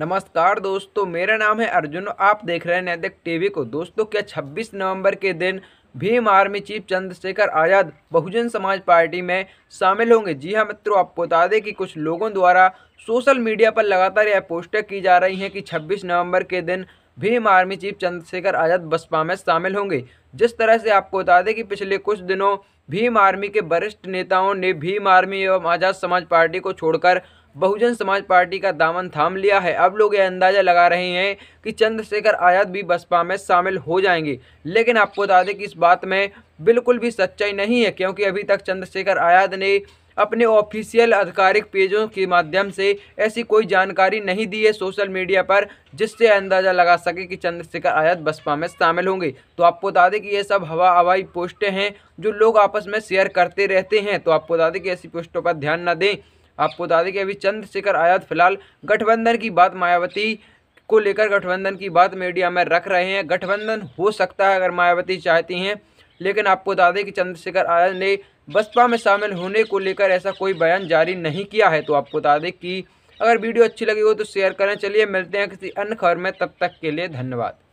नमस्कार दोस्तों मेरा नाम है अर्जुन आप देख रहे हैं नैतिक टीवी को दोस्तों क्या 26 नवंबर के दिन Bhim army chief Chandrashekhar Azad Bahujan Samaj party में शामिल होंगे जी हाँ मित्रों आपको बता दें कि कुछ लोगों द्वारा सोशल मीडिया पर लगातार यह पोस्टर की जा रही हैं कि 26 नवंबर के दिन भीम आर्मी चीफ चंद्रशेखर आज़ाद बसपा में शामिल होंगे जिस तरह से आपको बता दें कि पिछले कुछ दिनों भीम आर्मी के वरिष्ठ नेताओं ने भीम आर्मी एवं आज़ाद समाज पार्टी को छोड़कर बहुजन समाज पार्टी का दामन थाम लिया है अब लोग यह अंदाजा लगा रहे हैं कि चंद्रशेखर आजाद भी बसपा में शामिल हो जाएंगे लेकिन आपको बता दें कि इस बात में बिल्कुल भी सच्चाई नहीं है क्योंकि अभी तक चंद्रशेखर आजाद ने अपने ऑफिशियल आधिकारिक पेजों के माध्यम से ऐसी कोई जानकारी नहीं दी है सोशल मीडिया पर जिससे अंदाज़ा लगा सके कि चंद्रशेखर आजाद बसपा में शामिल होंगे तो आपको बता दें कि ये सब हवा हवाई पोस्टें हैं जो लोग आपस में शेयर करते रहते हैं तो आपको बता दें कि ऐसी पोस्टों पर ध्यान न दें आपको बता दें कि अभी चंद्रशेखर आजाद फिलहाल गठबंधन की बात मायावती को लेकर गठबंधन की बात मीडिया में रख रहे हैं गठबंधन हो सकता है अगर मायावती चाहती हैं लेकिन आपको बता दें कि चंद्रशेखर आजाद ने बसपा में शामिल होने को लेकर ऐसा कोई बयान जारी नहीं किया है तो आपको बता दें कि अगर वीडियो अच्छी लगी हो तो शेयर करें चलिए मिलते हैं किसी अन्य खबर में तब तक के लिए धन्यवाद